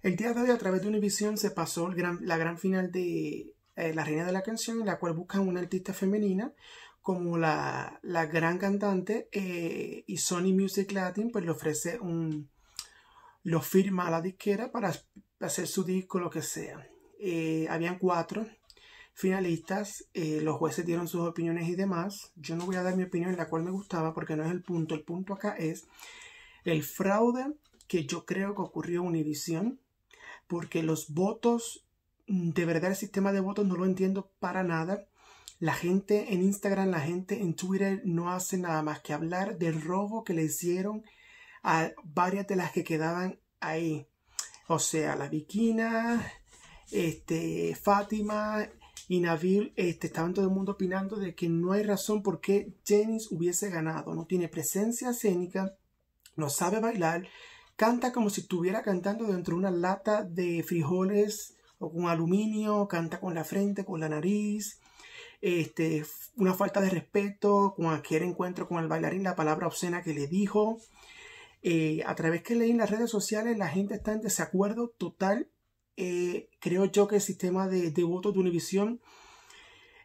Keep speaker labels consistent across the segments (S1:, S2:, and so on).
S1: El día de hoy, a través de Univision, se pasó la gran final de eh, La Reina de la Canción, en la cual buscan una artista femenina como la, gran cantante eh, y Sony Music Latin pues le ofrece un lo firma a la disquera para hacer su disco lo que sea eh, habían cuatro finalistas los jueces dieron sus opiniones y demás yo no voy a dar mi opinión la cual me gustaba porque no es el punto el punto acá es el fraude que yo creo que ocurrió en Univision porque los votos, mm, de verdad el sistema de votos no lo entiendo para nada. La gente en Instagram, la gente en Twitter no hace nada más que hablar del robo que le hicieron a varias de las que quedaban ahí. O sea, la Bikina, este, Fátima y Nabil este, estaban todo el mundo opinando de que no hay razón por qué Jennings hubiese ganado. No tiene presencia escénica, no sabe bailar, Canta como si estuviera cantando dentro de una lata de frijoles o con aluminio, canta con la frente, con la nariz, este, una falta de respeto con cualquier encuentro con el bailarín, la palabra obscena que le dijo. Eh, a través que leí en las redes sociales, la gente está en desacuerdo total. Eh, creo yo que el sistema de, de votos de Univisión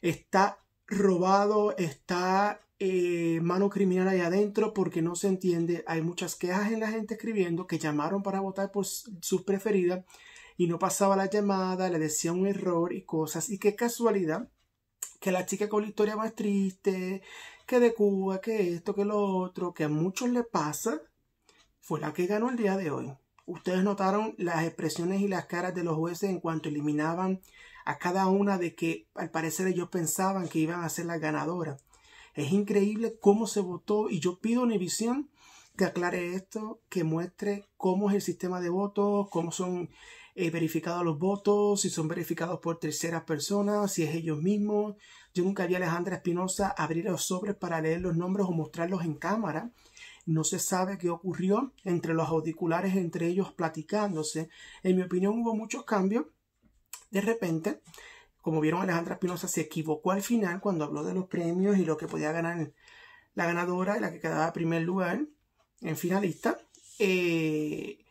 S1: está robado, está eh, mano criminal ahí adentro porque no se entiende. Hay muchas quejas en la gente escribiendo que llamaron para votar por sus preferidas y no pasaba la llamada, le decía un error y cosas. Y qué casualidad que la chica con la historia más triste, que de Cuba, que esto, que lo otro, que a muchos le pasa, fue la que ganó el día de hoy. Ustedes notaron las expresiones y las caras de los jueces en cuanto eliminaban a cada una de que al parecer ellos pensaban que iban a ser la ganadora. Es increíble cómo se votó y yo pido a Univision que aclare esto, que muestre cómo es el sistema de votos, cómo son eh, verificados los votos, si son verificados por terceras personas, si es ellos mismos. Yo nunca vi a Alejandra Espinosa abrir los sobres para leer los nombres o mostrarlos en cámara. No se sabe qué ocurrió entre los audiculares, entre ellos platicándose. En mi opinión hubo muchos cambios. De repente, como vieron Alejandra Espinosa, se equivocó al final cuando habló de los premios y lo que podía ganar la ganadora, la que quedaba en primer lugar en finalista. Eh,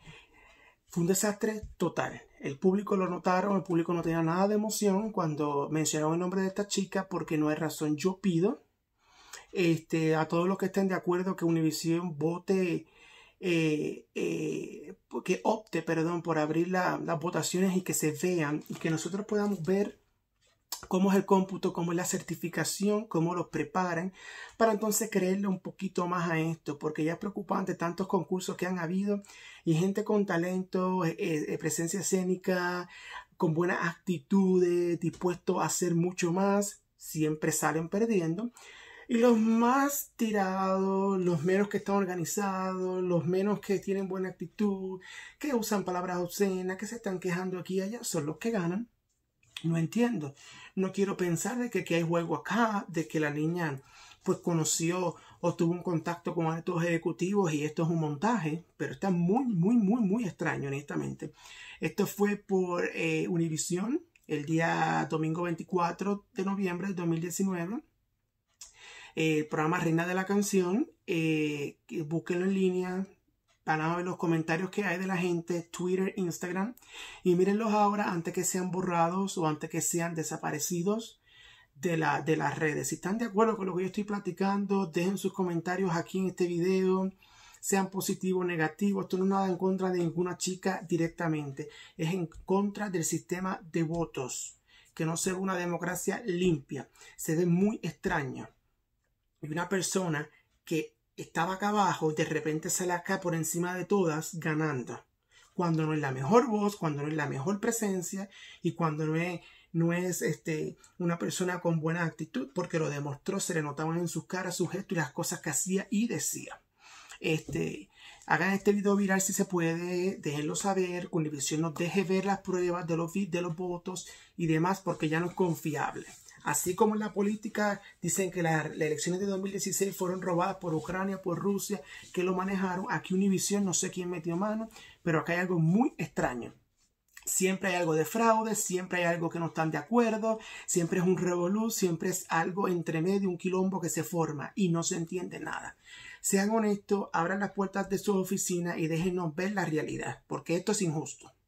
S1: fue un desastre total. El público lo notaron, el público no tenía nada de emoción cuando mencionaron el nombre de esta chica porque no hay razón. Yo pido este, a todos los que estén de acuerdo que Univision vote, eh, eh, que opte, perdón, por abrir las votaciones y que se vean y que nosotros podamos ver cómo es el cómputo, cómo es la certificación, cómo los preparan, para entonces creerle un poquito más a esto, porque ya es preocupante tantos concursos que han habido y gente con talento, eh, eh, eh, presencia escénica, con buenas actitudes, dispuesto a hacer mucho más, siempre salen perdiendo. Y los más tirados, los menos que están organizados, los menos que tienen buena actitud, que usan palabras obscenas, que se están quejando aquí y allá, son los que ganan. No entiendo. No quiero pensar de que hay juego acá, de que la niña pues conoció o tuvo un contacto con altos ejecutivos y esto es un montaje, pero está muy, muy, muy, muy extraño, honestamente. Esto fue por univisión eh, Univision el día domingo 24 de noviembre de 2019. Eh, el programa Reina de la Canción, eh, búsquenlo en línea, Van a ver los comentarios que hay de la gente, Twitter, Instagram. Y mírenlos ahora antes que sean borrados o antes que sean desaparecidos de, de las redes. Si están de acuerdo con lo que yo estoy platicando, dejen sus comentarios aquí en este video sean positivos o negativos. Esto no es nada en contra de ninguna chica directamente. Es en contra del sistema de votos, que no sea una democracia limpia. Se ve muy extraño. Y una persona que estaba acá abajo y de repente se la acá por encima de todas ganando. Cuando no es la mejor voz, cuando no es la mejor presencia y cuando no es, este, una persona con buena actitud, porque lo demostró, se le notaban en sus caras, su gestos y las cosas que hacía y decía. Este, hagan este video viral si se puede, déjenlo saber, Univision nos deje ver las pruebas de los, de los votos y demás, porque ya no es confiable. Así como en la política dicen que las, elecciones de 2016 fueron robadas por Ucrania, por Rusia, que lo manejaron. Aquí Univision, no sé quién metió mano, pero acá hay algo muy extraño. Siempre hay algo de fraude, siempre hay algo que no están de acuerdo, siempre es un revolú, siempre es algo entre medio, un quilombo que se forma y no se entiende nada. Sean honestos, abran las puertas de sus oficinas y déjenos ver la realidad, porque esto es injusto.